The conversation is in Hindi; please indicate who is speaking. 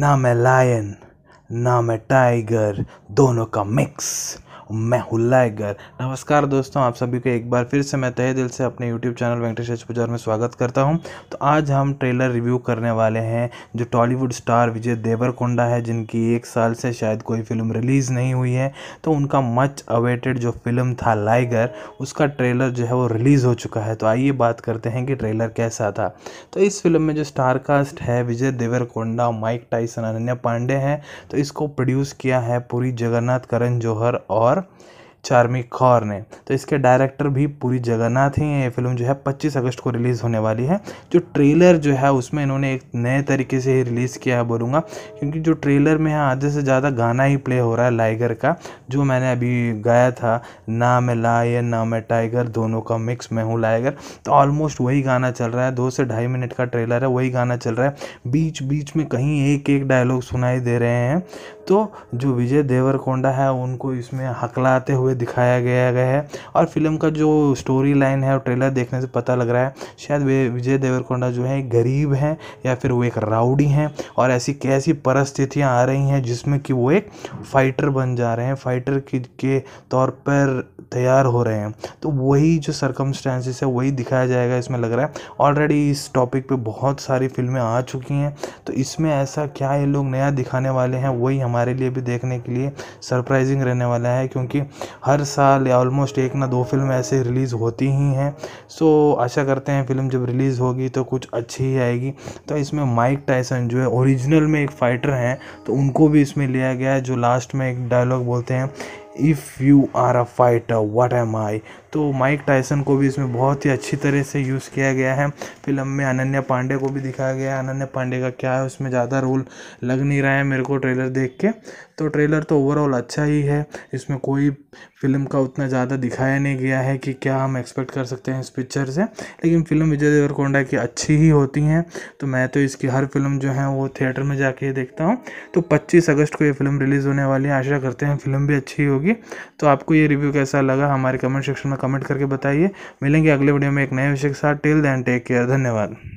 Speaker 1: ना मैं लायन ना मैं टाइगर दोनों का मिक्स मैं हुल्ला एगर नमस्कार दोस्तों आप सभी को एक बार फिर से मैं तहे दिल से अपने यूट्यूब चैनल वेंकटेश पुजार में स्वागत करता हूं तो आज हम ट्रेलर रिव्यू करने वाले हैं जो टॉलीवुड स्टार विजय देवरकोंडा है जिनकी एक साल से शायद कोई फिल्म रिलीज़ नहीं हुई है तो उनका मच अवेटेड जो फिल्म था लाइगर उसका ट्रेलर जो है वो रिलीज़ हो चुका है तो आइए बात करते हैं कि ट्रेलर कैसा था तो इस फिल्म में जो स्टारकास्ट है विजय देवरकोंडा माइक टाइसन अनन्या पांडे हैं तो इसको प्रोड्यूस किया है पूरी जगन्नाथ करण जौहर और और चार्मी खौर ने तो इसके डायरेक्टर भी पूरी जगन्नाथ हैं ये फिल्म जो है 25 अगस्त को रिलीज़ होने वाली है जो ट्रेलर जो है उसमें इन्होंने एक नए तरीके से ही रिलीज़ किया है बोलूँगा क्योंकि जो ट्रेलर में है हाँ, आधे से ज़्यादा गाना ही प्ले हो रहा है लाइगर का जो मैंने अभी गाया था ना मैं लायन ना मैं टाइगर दोनों का मिक्स मैं हूँ लाइगर तो ऑलमोस्ट वही गाना चल रहा है दो से ढाई मिनट का ट्रेलर है वही गाना चल रहा है बीच बीच में कहीं एक एक डायलॉग सुनाई दे रहे हैं तो जो विजय देवरकोंडा है उनको इसमें हकलाते हुए दिखाया गया गया है और फिल्म का जो स्टोरी लाइन है और ट्रेलर देखने से पता लग रहा है शायद वे विजय देवरकोंडा जो है गरीब हैं या फिर वो एक राउडी हैं और ऐसी कैसी परिस्थितियाँ आ रही हैं जिसमें कि वो एक फाइटर बन जा रहे हैं फाइटर के तौर पर तैयार हो रहे हैं तो वही जो सरकमस्टांसिस है वही दिखाया जाएगा इसमें लग रहा है ऑलरेडी इस टॉपिक पे बहुत सारी फिल्में आ चुकी हैं तो इसमें ऐसा क्या ये लोग नया दिखाने वाले हैं वही हम हमारे लिए भी देखने के लिए सरप्राइजिंग रहने वाला है क्योंकि हर साल या ऑलमोस्ट एक ना दो फिल्म ऐसे रिलीज़ होती ही हैं सो आशा करते हैं फिल्म जब रिलीज़ होगी तो कुछ अच्छी ही आएगी तो इसमें माइक टाइसन जो है ओरिजिनल में एक फ़ाइटर हैं तो उनको भी इसमें लिया गया है जो लास्ट में एक डायलॉग बोलते हैं if you are a fighter what am I तो माइक टाइसन को भी इसमें बहुत ही अच्छी तरह से यूज़ किया गया है फिल्म में अनन्या पांडे को भी दिखाया गया है अनन्या पांडे का क्या है उसमें ज़्यादा रोल लग नहीं रहा है मेरे को ट्रेलर देख के तो ट्रेलर तो ओवरऑल अच्छा ही है इसमें कोई फिल्म का उतना ज़्यादा दिखाया नहीं गया है कि क्या हम एक्सपेक्ट कर सकते हैं इस पिक्चर से लेकिन फिल्म विजय देवरकोंडा की अच्छी ही होती हैं तो मैं तो इसकी हर फिल्म जो है वो थिएटर में जाके देखता हूँ तो पच्चीस अगस्त को ये फिल्म रिलीज़ होने वाली है आशा करते हैं फिल्म भी अच्छी होगी होगी तो आपको ये रिव्यू कैसा लगा हमारे कमेंट सेक्शन में कमेंट करके बताइए मिलेंगे अगले वीडियो में एक नए विषय के साथ टिल दैन टेक केयर धन्यवाद